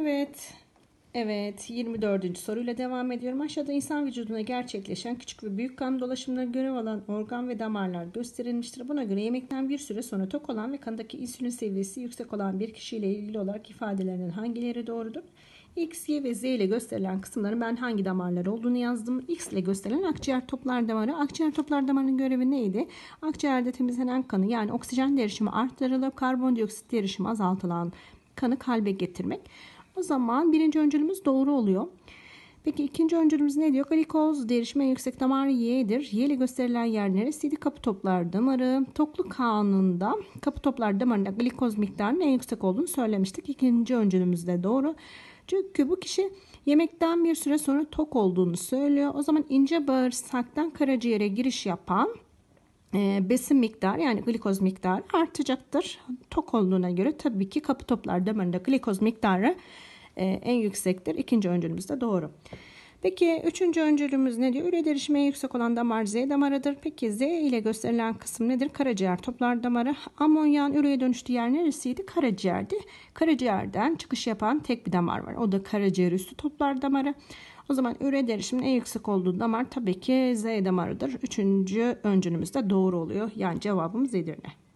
Evet. Evet 24. soruyla devam ediyorum. Aşağıda insan vücuduna gerçekleşen küçük ve büyük kan dolaşımında görev alan organ ve damarlar gösterilmiştir. Buna göre yemekten bir süre sonra tok olan ve kandaki insülin seviyesi yüksek olan bir kişiyle ilgili olarak ifadelerinin hangileri doğrudur? X, Y ve Z ile gösterilen kısımların ben hangi damarlar olduğunu yazdım. X ile gösterilen akciğer toplar damarı. Akciğer toplar damarının görevi neydi? Akciğerde temizlenen kanı yani oksijen derişimi arttırılıp karbondioksit derişimi azaltılan kanı kalbe getirmek. O zaman birinci öncülümüz doğru oluyor. Peki ikinci öncülümüz ne diyor? Glikoz derişme yüksek damarı Y'dir. Y gösterilen yer neresiydi? Kapı toplar damarı. Toklu kanında kapı toplar damarında glikoz miktarının en yüksek olduğunu söylemiştik. İkinci öncülümüz de doğru. Çünkü bu kişi yemekten bir süre sonra tok olduğunu söylüyor. O zaman ince bağırsaktan karaciğere giriş yapan e, besin miktarı yani glikoz miktarı artacaktır. Tok olduğuna göre tabii ki kapı toplar damarında glikoz miktarı e, en yüksektir. İkinci öncülümüz de doğru. Peki üçüncü öncülümüz ne diyor? Üre derişmeye yüksek olan damar Z damarıdır. Peki Z ile gösterilen kısım nedir? Karaciğer toplar damarı. Amonyan üreye dönüştüğü yer neresiydi? Karaciğerdi. Karaciğerden çıkış yapan tek bir damar var. O da karaciğer üstü toplar damarı. O zaman üre derişimin en yüksek olduğu damar tabii ki Z damarıdır. Üçüncü öncülümüz de doğru oluyor. Yani cevabımız Edirne.